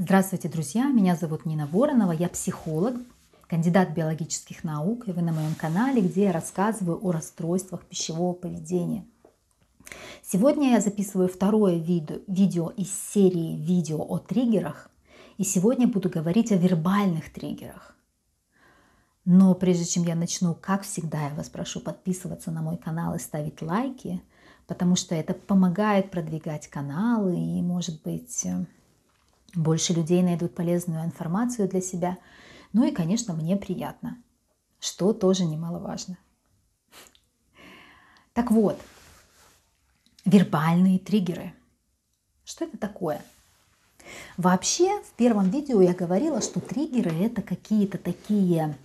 Здравствуйте, друзья! Меня зовут Нина Воронова, я психолог, кандидат биологических наук, и вы на моем канале, где я рассказываю о расстройствах пищевого поведения. Сегодня я записываю второе видео, видео из серии видео о триггерах, и сегодня буду говорить о вербальных триггерах. Но прежде чем я начну, как всегда, я вас прошу подписываться на мой канал и ставить лайки, потому что это помогает продвигать каналы и, может быть, э, больше людей найдут полезную информацию для себя. Ну и, конечно, мне приятно, что тоже немаловажно. Так вот, вербальные триггеры. Что это такое? Вообще, в первом видео я говорила, что триггеры – это какие-то такие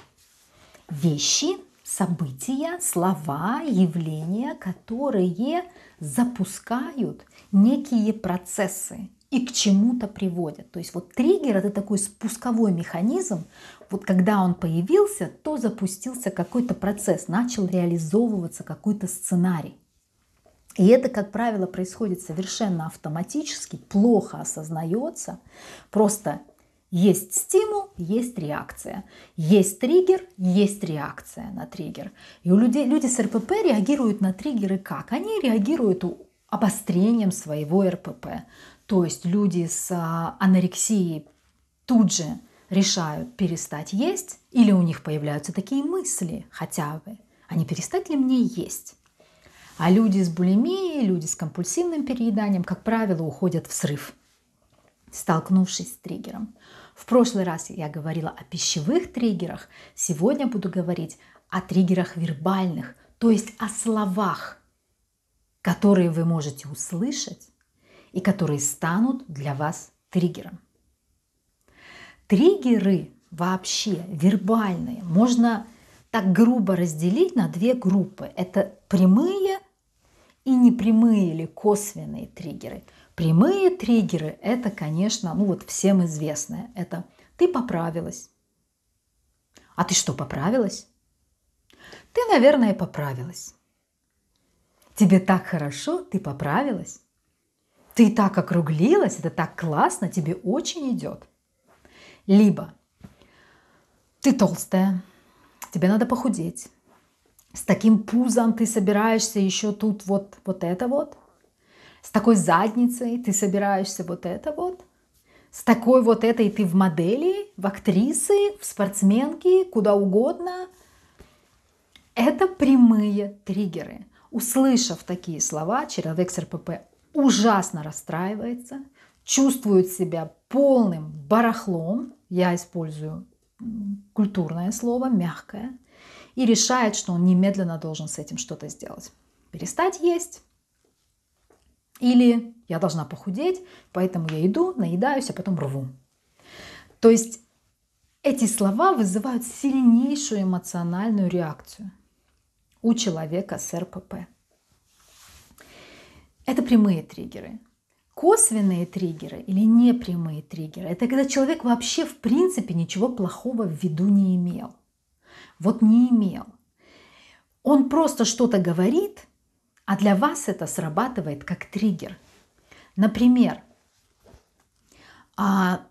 вещи, события, слова, явления, которые запускают некие процессы, и к чему-то приводят. То есть вот триггер это такой спусковой механизм, вот когда он появился, то запустился какой-то процесс, начал реализовываться какой-то сценарий. И это, как правило, происходит совершенно автоматически, плохо осознается. Просто есть стимул, есть реакция. Есть триггер, есть реакция на триггер. И у людей, люди с РПП реагируют на триггеры как? Они реагируют обострением своего РПП. То есть люди с а, анорексией тут же решают перестать есть, или у них появляются такие мысли хотя бы, а не перестать ли мне есть? А люди с булимией, люди с компульсивным перееданием, как правило, уходят в срыв, столкнувшись с триггером. В прошлый раз я говорила о пищевых триггерах, сегодня буду говорить о триггерах вербальных, то есть о словах – которые вы можете услышать и которые станут для вас триггером. Триггеры вообще вербальные можно так грубо разделить на две группы. Это прямые и непрямые или косвенные триггеры. Прямые триггеры – это, конечно, ну вот всем известное. Это ты поправилась. А ты что, поправилась? Ты, наверное, поправилась. Тебе так хорошо, ты поправилась. Ты так округлилась, это так классно, тебе очень идет. Либо ты толстая, тебе надо похудеть. С таким пузом ты собираешься еще тут вот, вот это вот. С такой задницей ты собираешься вот это вот. С такой вот этой ты в модели, в актрисы, в спортсменки, куда угодно. Это прямые триггеры – Услышав такие слова, человек с РПП ужасно расстраивается, чувствует себя полным барахлом, я использую культурное слово, мягкое, и решает, что он немедленно должен с этим что-то сделать. Перестать есть, или я должна похудеть, поэтому я иду, наедаюсь, а потом рву. То есть эти слова вызывают сильнейшую эмоциональную реакцию – у человека с РПП. Это прямые триггеры. Косвенные триггеры или непрямые триггеры – это когда человек вообще в принципе ничего плохого в виду не имел. Вот не имел. Он просто что-то говорит, а для вас это срабатывает как триггер. Например, а,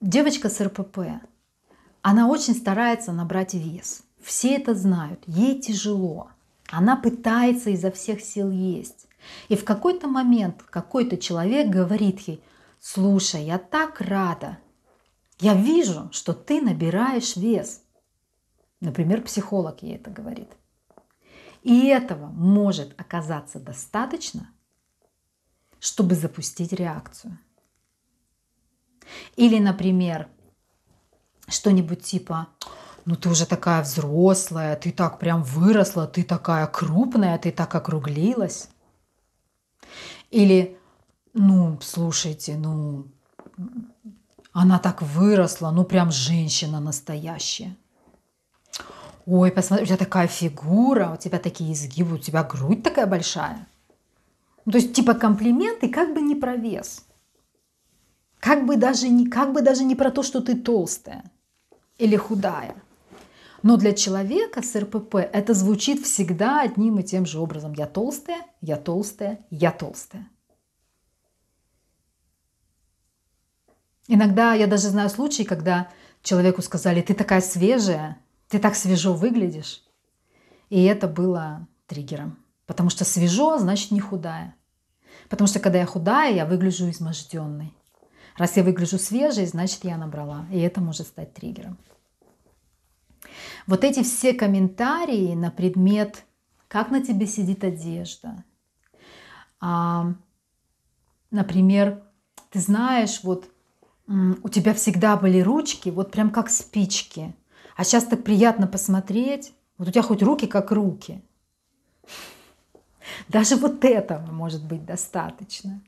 девочка с РПП, она очень старается набрать вес – все это знают, ей тяжело. Она пытается изо всех сил есть. И в какой-то момент какой-то человек говорит ей, слушай, я так рада, я вижу, что ты набираешь вес. Например, психолог ей это говорит. И этого может оказаться достаточно, чтобы запустить реакцию. Или, например, что-нибудь типа ну ты уже такая взрослая, ты так прям выросла, ты такая крупная, ты так округлилась. Или, ну, слушайте, ну, она так выросла, ну прям женщина настоящая. Ой, посмотри, у тебя такая фигура, у тебя такие изгибы, у тебя грудь такая большая. Ну, то есть типа комплименты как бы не про вес. Как бы, даже не, как бы даже не про то, что ты толстая или худая – но для человека с РПП это звучит всегда одним и тем же образом. Я толстая, я толстая, я толстая. Иногда я даже знаю случаи, когда человеку сказали, ты такая свежая, ты так свежо выглядишь. И это было триггером. Потому что свежо, значит не худая. Потому что когда я худая, я выгляжу изможденной. Раз я выгляжу свежей, значит я набрала. И это может стать триггером. Вот эти все комментарии на предмет, как на тебе сидит одежда. А, например, ты знаешь, вот у тебя всегда были ручки, вот прям как спички. А сейчас так приятно посмотреть. Вот у тебя хоть руки как руки. Даже вот этого может быть достаточно.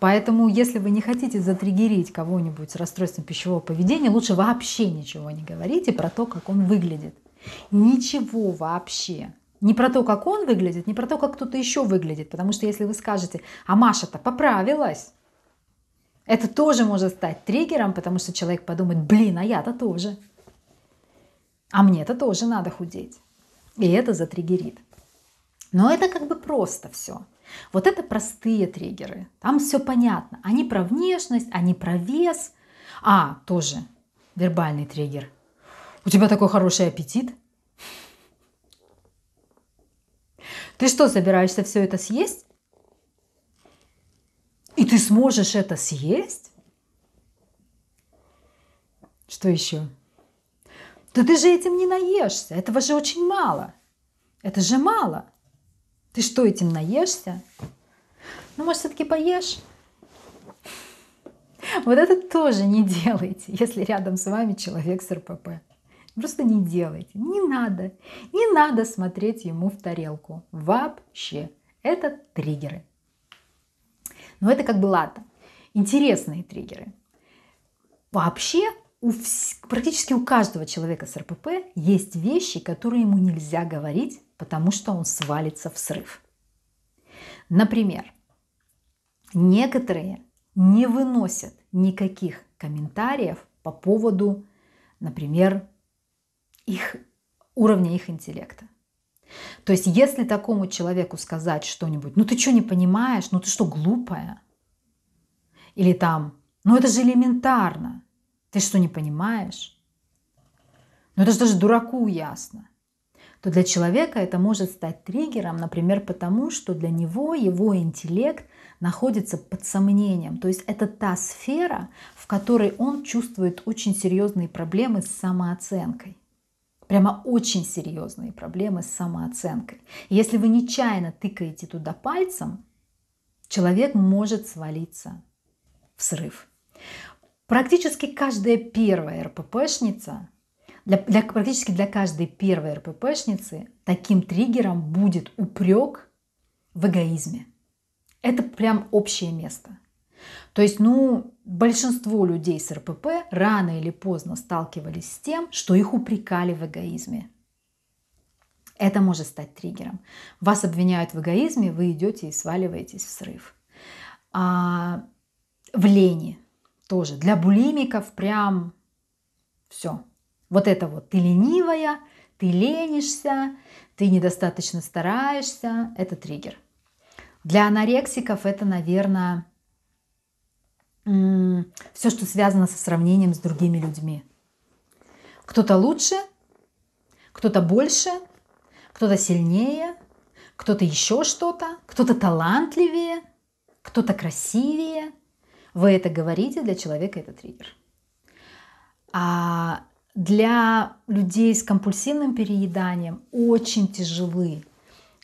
Поэтому, если вы не хотите затригерить кого-нибудь с расстройством пищевого поведения, лучше вообще ничего не говорите про то, как он выглядит. Ничего вообще. Не про то, как он выглядит, не про то, как кто-то еще выглядит. Потому что если вы скажете, а Маша-то поправилась, это тоже может стать триггером, потому что человек подумает, блин, а я-то тоже. А мне-то тоже надо худеть. И это затриггерит. Но это как бы просто все. Вот это простые триггеры. Там все понятно. Они про внешность, они про вес. А, тоже вербальный триггер. У тебя такой хороший аппетит. Ты что, собираешься все это съесть? И ты сможешь это съесть? Что еще? Да ты же этим не наешься, этого же очень мало. Это же мало. Ты что, этим наешься? Ну, может, все-таки поешь? Вот это тоже не делайте, если рядом с вами человек с РПП. Просто не делайте. Не надо. Не надо смотреть ему в тарелку. Вообще. Это триггеры. Но это как бы ладно. Интересные триггеры. Вообще у, практически у каждого человека с РПП есть вещи, которые ему нельзя говорить, потому что он свалится в срыв. Например, некоторые не выносят никаких комментариев по поводу, например, их уровня их интеллекта. То есть, если такому человеку сказать что-нибудь, ну ты что не понимаешь, ну ты что глупая, или там, ну это же элементарно, ты что, не понимаешь? Но ну, это же даже дураку ясно. То для человека это может стать триггером, например, потому что для него его интеллект находится под сомнением. То есть это та сфера, в которой он чувствует очень серьезные проблемы с самооценкой. Прямо очень серьезные проблемы с самооценкой. И если вы нечаянно тыкаете туда пальцем, человек может свалиться в срыв. Практически каждая первая РППшница, для, для, практически для каждой первой РППшницы таким триггером будет упрек в эгоизме. Это прям общее место. То есть, ну, большинство людей с РПП рано или поздно сталкивались с тем, что их упрекали в эгоизме. Это может стать триггером. Вас обвиняют в эгоизме, вы идете и сваливаетесь в срыв. А, в лени – тоже для булимиков прям все. Вот это вот ты ленивая, ты ленишься, ты недостаточно стараешься, это триггер. Для анорексиков это, наверное, все, что связано со сравнением с другими людьми. Кто-то лучше, кто-то больше, кто-то сильнее, кто-то еще что-то, кто-то талантливее, кто-то красивее, вы это говорите, для человека это триггер. А для людей с компульсивным перееданием очень тяжелы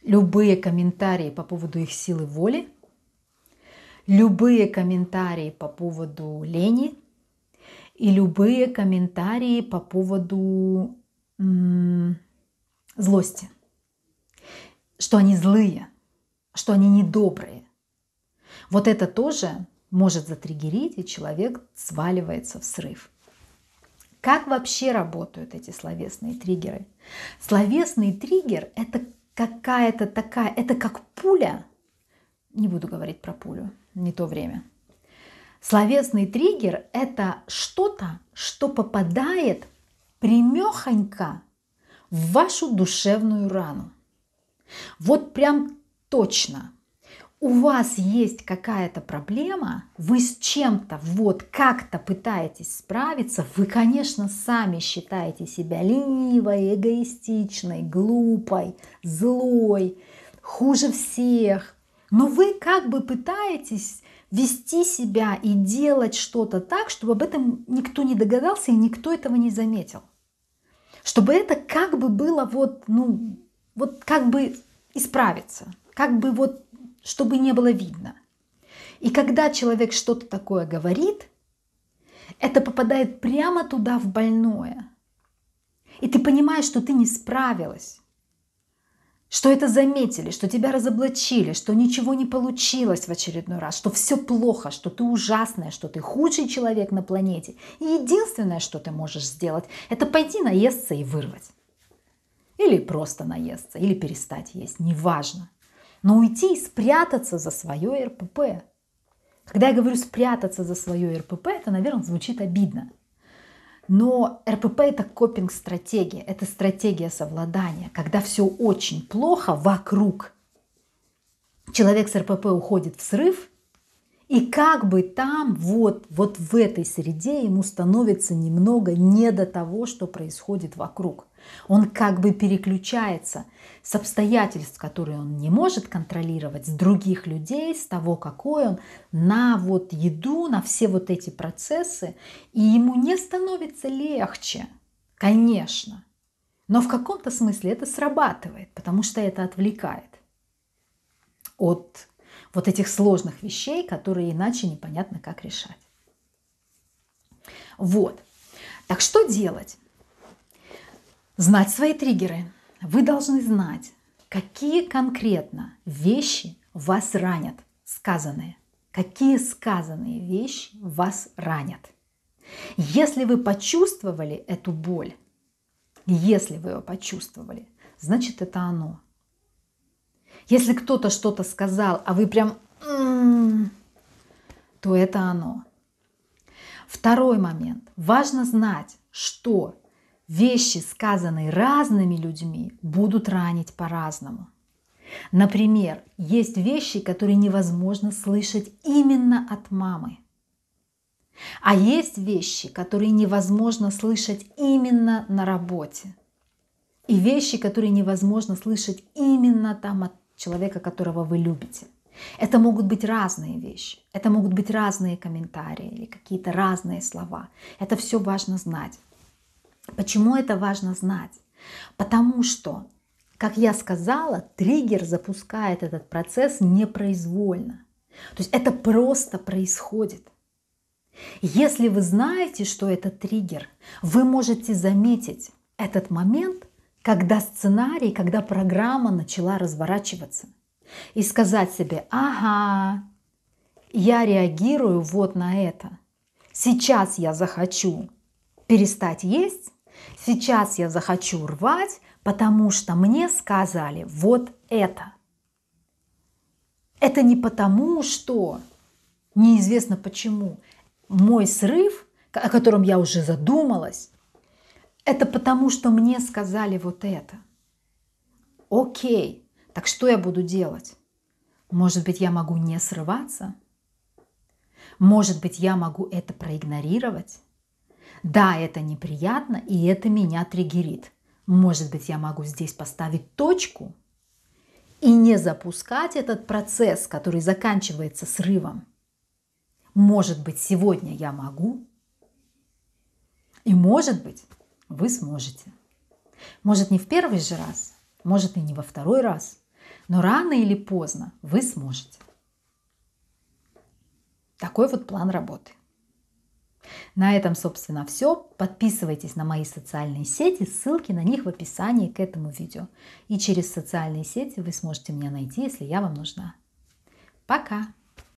любые комментарии по поводу их силы воли, любые комментарии по поводу лени и любые комментарии по поводу м- злости, что они злые, что они недобрые. Вот это тоже может затригерить, и человек сваливается в срыв. Как вообще работают эти словесные триггеры? Словесный триггер – это какая-то такая, это как пуля, не буду говорить про пулю, не то время. Словесный триггер – это что-то, что попадает примехонько в вашу душевную рану. Вот прям точно – у вас есть какая-то проблема, вы с чем-то вот как-то пытаетесь справиться, вы, конечно, сами считаете себя ленивой, эгоистичной, глупой, злой, хуже всех. Но вы как бы пытаетесь вести себя и делать что-то так, чтобы об этом никто не догадался и никто этого не заметил. Чтобы это как бы было вот, ну, вот как бы исправиться, как бы вот чтобы не было видно. И когда человек что-то такое говорит, это попадает прямо туда, в больное. И ты понимаешь, что ты не справилась, что это заметили, что тебя разоблачили, что ничего не получилось в очередной раз, что все плохо, что ты ужасная, что ты худший человек на планете. И единственное, что ты можешь сделать, это пойти наесться и вырвать. Или просто наесться, или перестать есть, неважно но уйти и спрятаться за свое РПП. Когда я говорю спрятаться за свое РПП, это, наверное, звучит обидно. Но РПП – это копинг-стратегия, это стратегия совладания, когда все очень плохо вокруг. Человек с РПП уходит в срыв, и как бы там, вот, вот в этой среде ему становится немного не до того, что происходит вокруг – он как бы переключается с обстоятельств, которые он не может контролировать, с других людей, с того, какой он, на вот еду, на все вот эти процессы, и ему не становится легче, конечно. Но в каком-то смысле это срабатывает, потому что это отвлекает от вот этих сложных вещей, которые иначе непонятно как решать. Вот. Так что делать? Знать свои триггеры. Вы должны знать, какие конкретно вещи вас ранят, сказанные. Какие сказанные вещи вас ранят. Если вы почувствовали эту боль, если вы ее почувствовали, значит это оно. Если кто-то что-то сказал, а вы прям, «М-м-м», то это оно. Второй момент. Важно знать, что вещи, сказанные разными людьми, будут ранить по-разному. Например, есть вещи, которые невозможно слышать именно от мамы. А есть вещи, которые невозможно слышать именно на работе. И вещи, которые невозможно слышать именно там от человека, которого вы любите. Это могут быть разные вещи, это могут быть разные комментарии или какие-то разные слова. Это все важно знать. Почему это важно знать? Потому что, как я сказала, триггер запускает этот процесс непроизвольно. То есть это просто происходит. Если вы знаете, что это триггер, вы можете заметить этот момент, когда сценарий, когда программа начала разворачиваться. И сказать себе, ага, я реагирую вот на это. Сейчас я захочу перестать есть, Сейчас я захочу рвать, потому что мне сказали вот это. Это не потому, что неизвестно почему мой срыв, о котором я уже задумалась, это потому, что мне сказали вот это. Окей, так что я буду делать? Может быть, я могу не срываться? Может быть, я могу это проигнорировать? Да, это неприятно, и это меня триггерит. Может быть, я могу здесь поставить точку и не запускать этот процесс, который заканчивается срывом. Может быть, сегодня я могу. И может быть, вы сможете. Может, не в первый же раз, может, и не во второй раз, но рано или поздно вы сможете. Такой вот план работы. На этом, собственно, все. Подписывайтесь на мои социальные сети, ссылки на них в описании к этому видео. И через социальные сети вы сможете меня найти, если я вам нужна. Пока!